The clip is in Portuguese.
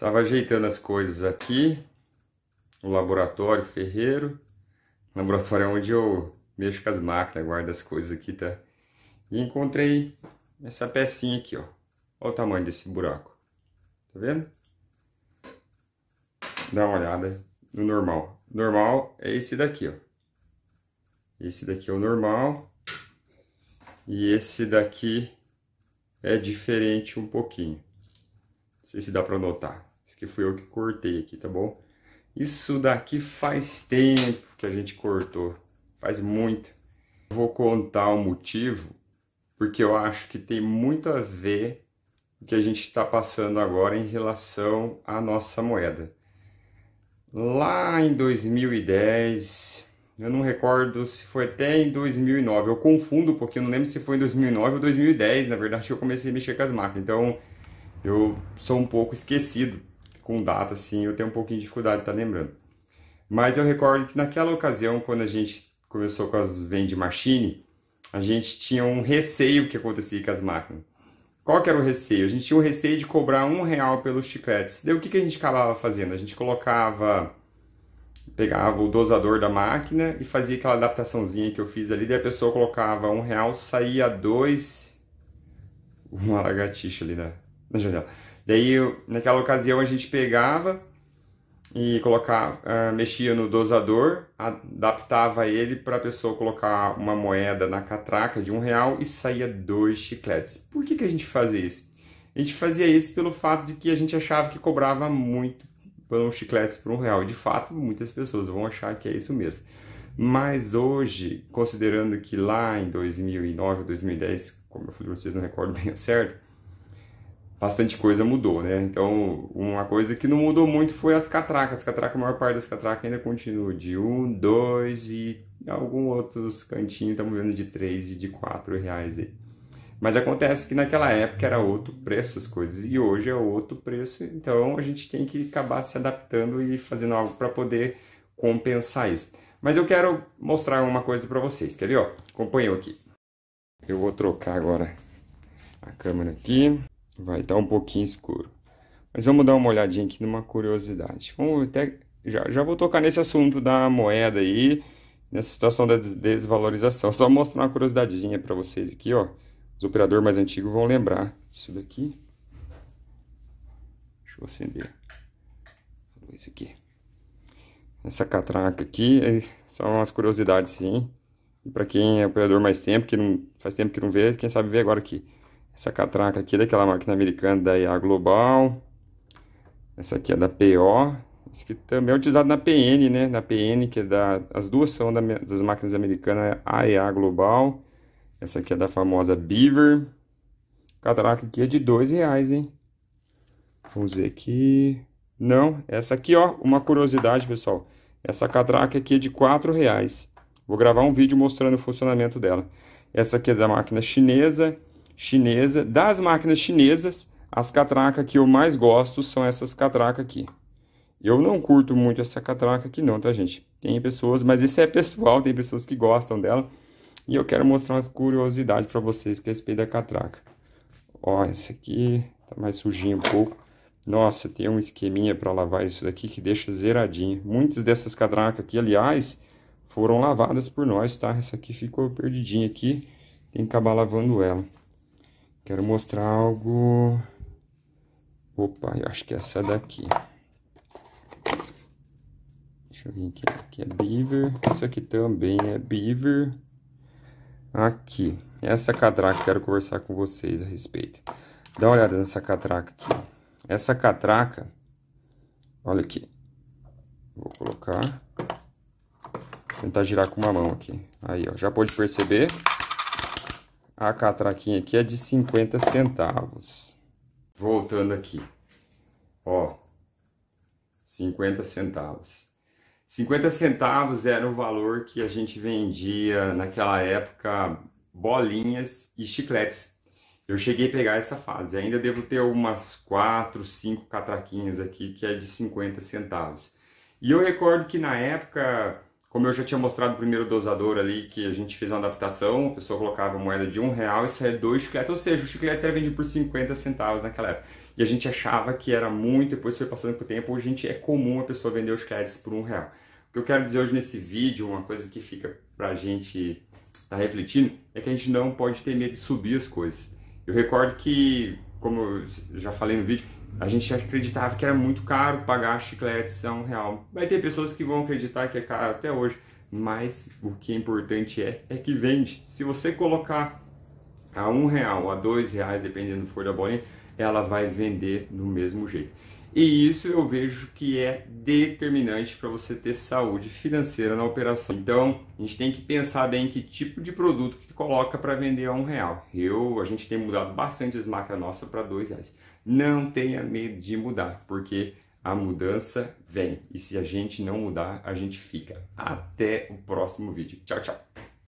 Estava ajeitando as coisas aqui, o laboratório ferreiro. O laboratório é onde eu mexo com as máquinas, guardo as coisas aqui, tá? E encontrei essa pecinha aqui, ó. Olha o tamanho desse buraco. Tá vendo? Dá uma olhada no normal. Normal é esse daqui, ó. Esse daqui é o normal. E esse daqui é diferente um pouquinho. Não sei se dá para notar que fui eu que cortei aqui, tá bom? Isso daqui faz tempo que a gente cortou, faz muito. Eu vou contar o um motivo, porque eu acho que tem muito a ver o que a gente está passando agora em relação à nossa moeda. Lá em 2010, eu não recordo se foi até em 2009, eu confundo porque eu não lembro se foi em 2009 ou 2010, na verdade eu comecei a mexer com as máquinas, então eu sou um pouco esquecido com data assim, eu tenho um pouquinho de dificuldade de estar tá lembrando. Mas eu recordo que naquela ocasião, quando a gente começou com as vende machine, a gente tinha um receio que acontecia com as máquinas. Qual que era o receio? A gente tinha o receio de cobrar um real pelos chicletes. Daí o que, que a gente acabava fazendo? A gente colocava, pegava o dosador da máquina e fazia aquela adaptaçãozinha que eu fiz ali. Daí a pessoa colocava um real, saía dois, uma lagartixa ali na, na janela. Daí, naquela ocasião, a gente pegava e colocava, uh, mexia no dosador, adaptava ele para a pessoa colocar uma moeda na catraca de um real e saía dois chicletes. Por que, que a gente fazia isso? A gente fazia isso pelo fato de que a gente achava que cobrava muito um chicletes por um real. De fato, muitas pessoas vão achar que é isso mesmo. Mas hoje, considerando que lá em 2009 2010, como eu falei, vocês não recordam bem o certo, bastante coisa mudou, né? Então, uma coisa que não mudou muito foi as catracas. a maior parte das catracas ainda continua de um, dois e alguns outros cantinhos estamos vendo de três e de quatro reais aí. Mas acontece que naquela época era outro preço as coisas e hoje é outro preço, então a gente tem que acabar se adaptando e fazendo algo para poder compensar isso. Mas eu quero mostrar uma coisa para vocês, quer ver? Ó, acompanhou aqui. Eu vou trocar agora a câmera aqui. Vai estar tá um pouquinho escuro. Mas vamos dar uma olhadinha aqui numa curiosidade. Vamos até já, já vou tocar nesse assunto da moeda aí, nessa situação da desvalorização. Só mostrar uma curiosidadezinha para vocês aqui, ó. Os operadores mais antigos vão lembrar isso daqui. Deixa eu acender isso aqui. Essa catraca aqui é, são umas curiosidades, sim. E para quem é operador mais tempo, que não faz tempo que não vê, quem sabe vê agora aqui. Essa catraca aqui é daquela máquina americana da IA Global. Essa aqui é da PO. Essa aqui também é utilizada na PN, né? Na PN, que é da... As duas são da, das máquinas americanas, a Global. Essa aqui é da famosa Beaver. Catraca aqui é de dois reais, hein? Vamos ver aqui. Não, essa aqui, ó, uma curiosidade, pessoal. Essa catraca aqui é de quatro reais. Vou gravar um vídeo mostrando o funcionamento dela. Essa aqui é da máquina chinesa chinesa. Das máquinas chinesas, as catracas que eu mais gosto são essas catracas aqui. Eu não curto muito essa catraca aqui não, tá gente? Tem pessoas, mas isso é pessoal, tem pessoas que gostam dela. E eu quero mostrar umas curiosidades para vocês que respeito da catraca. Ó, essa aqui tá mais sujinha um pouco. Nossa, tem um esqueminha para lavar isso daqui que deixa zeradinho. Muitas dessas catracas aqui, aliás, foram lavadas por nós, tá? Essa aqui ficou perdidinha aqui, tem que acabar lavando ela. Quero mostrar algo... Opa, eu acho que é essa daqui. Deixa eu ver aqui. Aqui é beaver. Isso aqui também é beaver. Aqui. Essa catraca quero conversar com vocês a respeito. Dá uma olhada nessa catraca aqui. Essa catraca... Olha aqui. Vou colocar. Vou Tentar girar com uma mão aqui. Aí, ó. Já pode perceber a catraquinha aqui é de 50 centavos. Voltando aqui. Ó. 50 centavos. 50 centavos era o valor que a gente vendia naquela época bolinhas e chicletes. Eu cheguei a pegar essa fase. Ainda devo ter umas 4, 5 catraquinhas aqui que é de 50 centavos. E eu recordo que na época como eu já tinha mostrado o primeiro dosador ali, que a gente fez uma adaptação, a pessoa colocava moeda de um real e saía dois chicletes, ou seja, o chiclete era vendido por 50 centavos naquela época. E a gente achava que era muito, depois foi passando com o tempo, hoje é comum a pessoa vender os chicletes por um real. O que eu quero dizer hoje nesse vídeo, uma coisa que fica pra gente estar tá refletindo, é que a gente não pode ter medo de subir as coisas. Eu recordo que, como eu já falei no vídeo, a gente acreditava que era muito caro pagar chicletes a é um real. Vai ter pessoas que vão acreditar que é caro até hoje, mas o que é importante é, é que vende. Se você colocar a um real, a dois reais, dependendo do for da bolinha, ela vai vender do mesmo jeito. E isso eu vejo que é determinante para você ter saúde financeira na operação. Então, a gente tem que pensar bem que tipo de produto que coloca para vender a um real. Eu, a gente tem mudado bastante as marcas nossa para dois reais. Não tenha medo de mudar, porque a mudança vem. E se a gente não mudar, a gente fica. Até o próximo vídeo. Tchau, tchau.